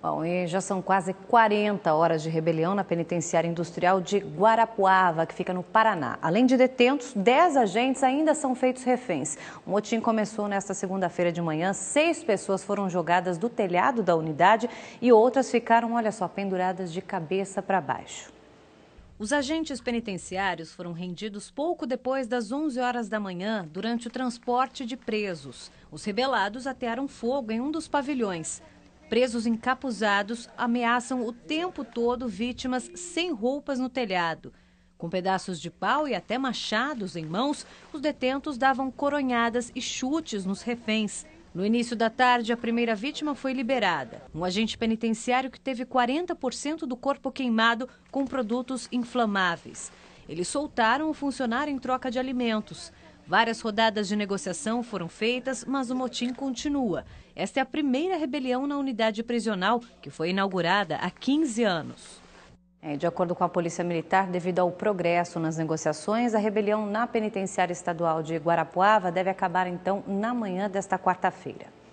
Bom, e já são quase 40 horas de rebelião na penitenciária industrial de Guarapuava, que fica no Paraná. Além de detentos, 10 agentes ainda são feitos reféns. O motim começou nesta segunda-feira de manhã. Seis pessoas foram jogadas do telhado da unidade e outras ficaram, olha só, penduradas de cabeça para baixo. Os agentes penitenciários foram rendidos pouco depois das 11 horas da manhã, durante o transporte de presos. Os rebelados atearam fogo em um dos pavilhões. Presos encapuzados ameaçam o tempo todo vítimas sem roupas no telhado. Com pedaços de pau e até machados em mãos, os detentos davam coronhadas e chutes nos reféns. No início da tarde, a primeira vítima foi liberada. Um agente penitenciário que teve 40% do corpo queimado com produtos inflamáveis. Eles soltaram o funcionário em troca de alimentos. Várias rodadas de negociação foram feitas, mas o motim continua. Esta é a primeira rebelião na unidade prisional, que foi inaugurada há 15 anos. É, de acordo com a Polícia Militar, devido ao progresso nas negociações, a rebelião na Penitenciária Estadual de Guarapuava deve acabar então na manhã desta quarta-feira.